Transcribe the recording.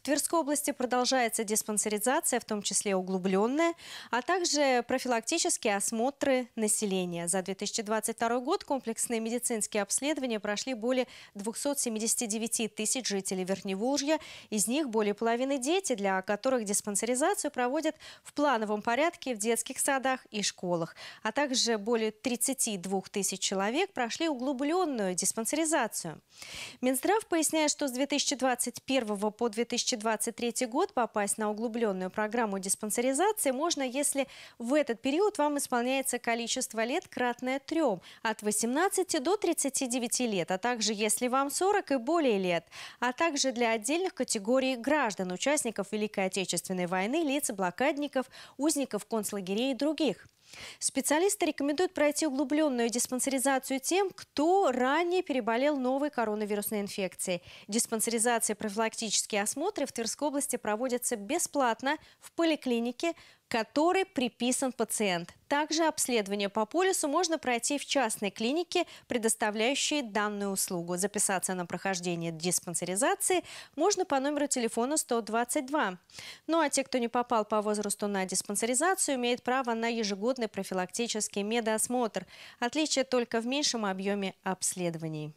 В Тверской области продолжается диспансеризация, в том числе углубленная, а также профилактические осмотры населения. За 2022 год комплексные медицинские обследования прошли более 279 тысяч жителей Верхневолжья. Из них более половины дети, для которых диспансеризацию проводят в плановом порядке в детских садах и школах. А также более 32 тысяч человек прошли углубленную диспансеризацию. Минздрав поясняет, что с 2021 по 2020 2023 год попасть на углубленную программу диспансеризации можно, если в этот период вам исполняется количество лет кратное трем от 18 до 39 лет, а также если вам 40 и более лет, а также для отдельных категорий граждан, участников Великой Отечественной войны, лиц, блокадников, узников концлагерей и других. Специалисты рекомендуют пройти углубленную диспансеризацию тем, кто ранее переболел новой коронавирусной инфекцией. Диспансеризация и профилактические осмотры в Тверской области проводятся бесплатно в поликлинике, который приписан пациент. Также обследование по полису можно пройти в частной клинике, предоставляющей данную услугу. Записаться на прохождение диспансеризации можно по номеру телефона 122. Ну а те, кто не попал по возрасту на диспансеризацию, имеют право на ежегодный профилактический медосмотр. Отличие только в меньшем объеме обследований.